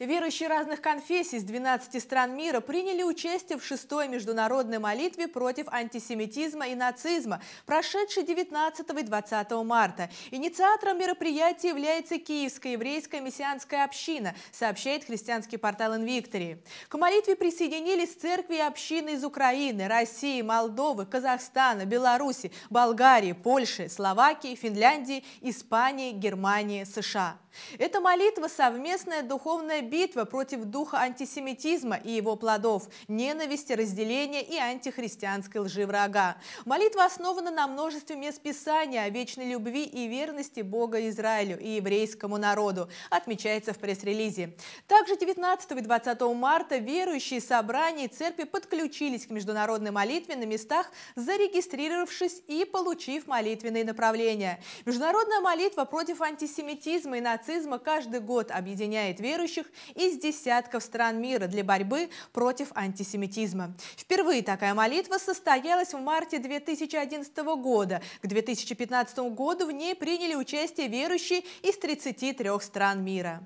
Верующие разных конфессий из 12 стран мира приняли участие в шестой международной молитве против антисемитизма и нацизма, прошедшей 19 и 20 марта. Инициатором мероприятия является Киевская еврейская мессианская община, сообщает христианский портал «Инвиктории». К молитве присоединились церкви и общины из Украины, России, Молдовы, Казахстана, Беларуси, Болгарии, Польши, Словакии, Финляндии, Испании, Германии, США. Эта молитва – совместная духовная битва против духа антисемитизма и его плодов, ненависти, разделения и антихристианской лжи врага. Молитва основана на множестве мест Писания о вечной любви и верности Бога Израилю и еврейскому народу, отмечается в пресс-релизе. Также 19 и 20 марта верующие собрания и церкви подключились к международной молитве на местах, зарегистрировавшись и получив молитвенные направления. Международная молитва против антисемитизма и нацизма каждый год объединяет верующих из десятков стран мира для борьбы против антисемитизма. Впервые такая молитва состоялась в марте 2011 года. К 2015 году в ней приняли участие верующие из 33 стран мира.